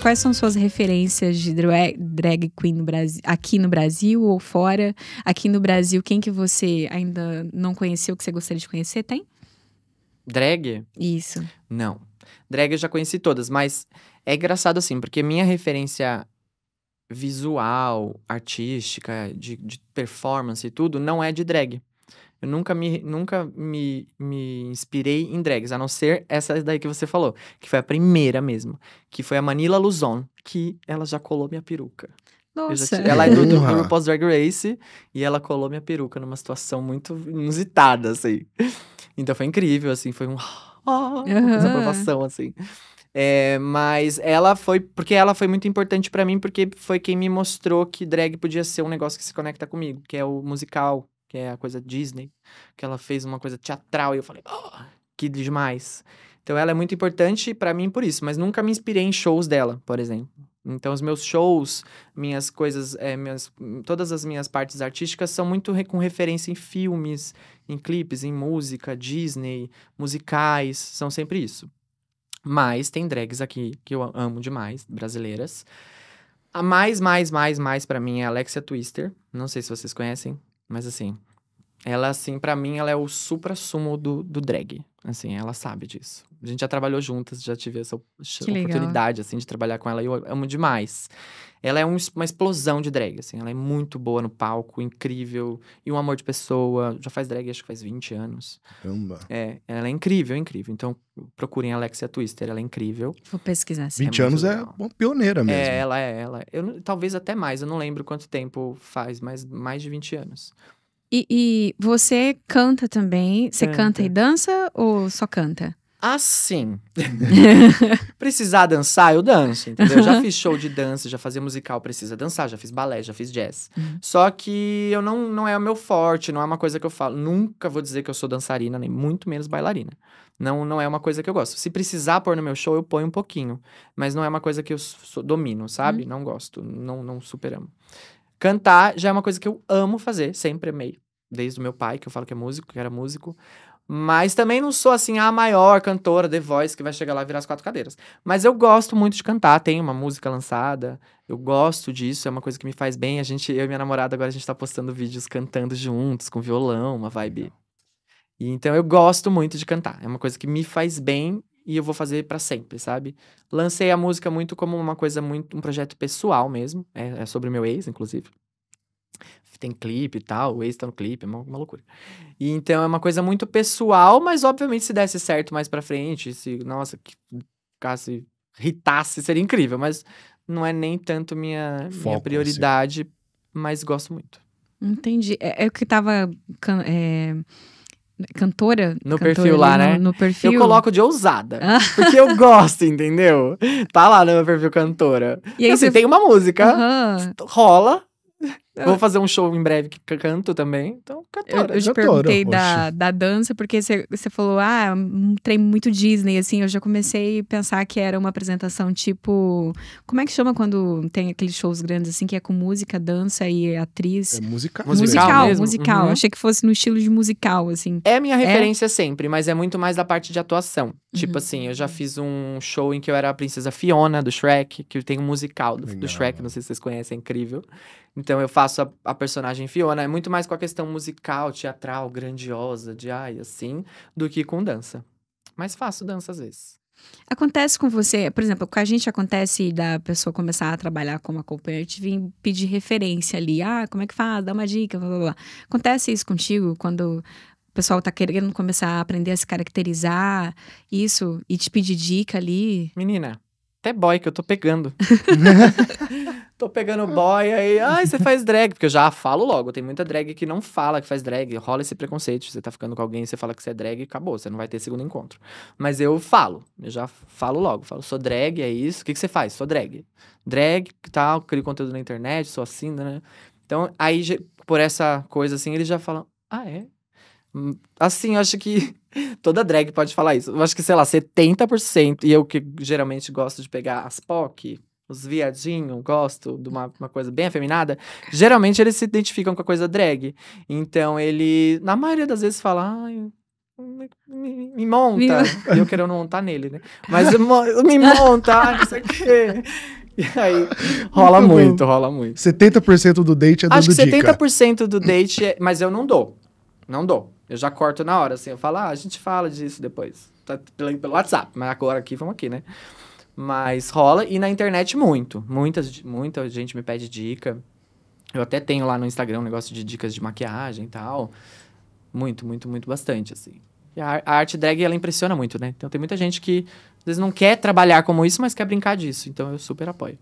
Quais são suas referências de drag queen no Brasil, aqui no Brasil ou fora? Aqui no Brasil, quem que você ainda não conheceu que você gostaria de conhecer? Tem? Drag? Isso. Não. Drag eu já conheci todas, mas é engraçado assim, porque minha referência visual, artística, de, de performance e tudo, não é de drag. Eu nunca me, nunca me, me inspirei em drags, a não ser essa daí que você falou, que foi a primeira mesmo, que foi a Manila Luzon, que ela já colou minha peruca. Nossa. Te... Ela é do, do RuPaul's Drag Race e ela colou minha peruca numa situação muito inusitada, assim. Então foi incrível, assim, foi um... Ah, uhum. desaprovação, assim. É, mas ela foi. Porque ela foi muito importante para mim, porque foi quem me mostrou que drag podia ser um negócio que se conecta comigo, que é o musical, que é a coisa Disney, que ela fez uma coisa teatral e eu falei, oh, que demais. Então ela é muito importante para mim por isso, mas nunca me inspirei em shows dela, por exemplo. Então os meus shows, minhas coisas, é, minhas, todas as minhas partes artísticas são muito re, com referência em filmes, em clipes, em música, Disney, musicais, são sempre isso. Mas tem drags aqui que eu amo demais, brasileiras. A mais, mais, mais, mais para mim é a Alexia Twister. Não sei se vocês conhecem. Mas assim, ela assim, para mim, ela é o supra-sumo do, do drag. Assim, ela sabe disso. A gente já trabalhou juntas, já tive essa oportunidade, assim, de trabalhar com ela. E eu amo demais. Ela é um, uma explosão de drag, assim. Ela é muito boa no palco, incrível. E um amor de pessoa. Já faz drag, acho que faz 20 anos. É, ela é incrível, é incrível. Então, procurem Alexia Twister, ela é incrível. Vou pesquisar. Assim. 20 é anos é legal. é uma pioneira mesmo. É, ela é, ela. É. Eu, talvez até mais, eu não lembro quanto tempo faz, mas mais de 20 anos. E, e você canta também? Você canta. canta e dança ou só canta? Assim. Precisar dançar, eu danço, entendeu? Já fiz show de dança, já fazia musical, precisa dançar, já fiz balé, já fiz jazz. Uhum. Só que eu não, não é o meu forte, não é uma coisa que eu falo. Nunca vou dizer que eu sou dançarina, nem muito menos bailarina. Não, não é uma coisa que eu gosto. Se precisar pôr no meu show, eu ponho um pouquinho. Mas não é uma coisa que eu sou, domino, sabe? Uhum. Não gosto, não, não superamo. Cantar já é uma coisa que eu amo fazer, sempre amei. Desde o meu pai, que eu falo que é músico, que era músico. Mas também não sou assim a maior cantora The Voice que vai chegar lá e virar as quatro cadeiras. Mas eu gosto muito de cantar, tenho uma música lançada, eu gosto disso, é uma coisa que me faz bem. A gente, eu e minha namorada agora a gente tá postando vídeos cantando juntos com violão, uma vibe. E, então eu gosto muito de cantar, é uma coisa que me faz bem e eu vou fazer para sempre, sabe? Lancei a música muito como uma coisa muito um projeto pessoal mesmo, é, é sobre o meu ex, inclusive. Tem clipe e tal, o ex tá no clipe, é uma, uma loucura. E então é uma coisa muito pessoal, mas obviamente se desse certo mais para frente, se nossa, que ficasse ritasse, seria incrível, mas não é nem tanto minha, Foco, minha prioridade, assim. mas gosto muito. Entendi. É, é o que tava é Cantora? No cantora, perfil lá, né? No, perfil. Eu coloco de ousada. Ah. porque eu gosto, entendeu? Tá lá no meu perfil cantora. E aí assim, você... tem uma música, rola, eu... Vou fazer um show em breve que canto também. Então, cantora. Eu, eu te cantora, perguntei da, da dança, porque você falou, ah, é um trem muito Disney, assim. Eu já comecei a pensar que era uma apresentação tipo. Como é que chama quando tem aqueles shows grandes, assim, que é com música, dança e atriz? É musical. Musical, musical. musical. Uhum. Achei que fosse no estilo de musical, assim. É minha é? referência é... sempre, mas é muito mais da parte de atuação. Tipo uhum. assim, eu já fiz um show em que eu era a princesa Fiona do Shrek, que tem um musical do, do Shrek, não sei se vocês conhecem, é incrível. Então eu faço a, a, personagem Fiona, é muito mais com a questão musical, teatral, grandiosa, de ai, assim, do que com dança. Mas faço dança às vezes. Acontece com você, por exemplo, com a gente acontece da pessoa começar a trabalhar como acompanhante e pedir referência ali. Ah, como é que faz? Dá uma dica, blá blá blá. Acontece isso contigo quando pessoal tá querendo começar a aprender a se caracterizar, isso, e te pedir dica ali. Menina, até boy que eu tô pegando. tô pegando boy aí, ai, você faz drag, porque eu já falo logo, tem muita drag que não fala que faz drag, rola esse preconceito, você tá ficando com alguém, você fala que você é drag, acabou, você não vai ter segundo encontro. Mas eu falo, eu já falo logo, falo, sou drag, é isso, o que, que você faz? Sou drag. Drag, tal, crio conteúdo na internet, sou assim, né? Então, aí, por essa coisa assim, eles já falam, ah, é? Assim, eu acho que toda drag pode falar isso. Eu acho que, sei lá, 70%. E eu que geralmente gosto de pegar as POC, os viadinhos, gosto de uma, uma coisa bem afeminada, geralmente eles se identificam com a coisa drag. Então ele, na maioria das vezes, fala. me, me, monta. Eu querendo montar nele, né? Mas me monta, não sei o quê. E aí, rola muito, muito rola muito. 70% do date é dando Acho que 70% dica. do date, é, mas eu não dou. Não dou. Eu já corto na hora, assim. Eu falo, ah, a gente fala disso depois. Tá pelo, pelo WhatsApp, mas agora aqui, vamos aqui, né? Mas rola. E na internet, muito. Muitas, muita gente me pede dica. Eu até tenho lá no Instagram um negócio de dicas de maquiagem e tal. Muito, muito, muito bastante, assim. E a, a arte drag, ela impressiona muito, né? Então, tem muita gente que, às vezes, não quer trabalhar como isso, mas quer brincar disso. Então, eu super apoio.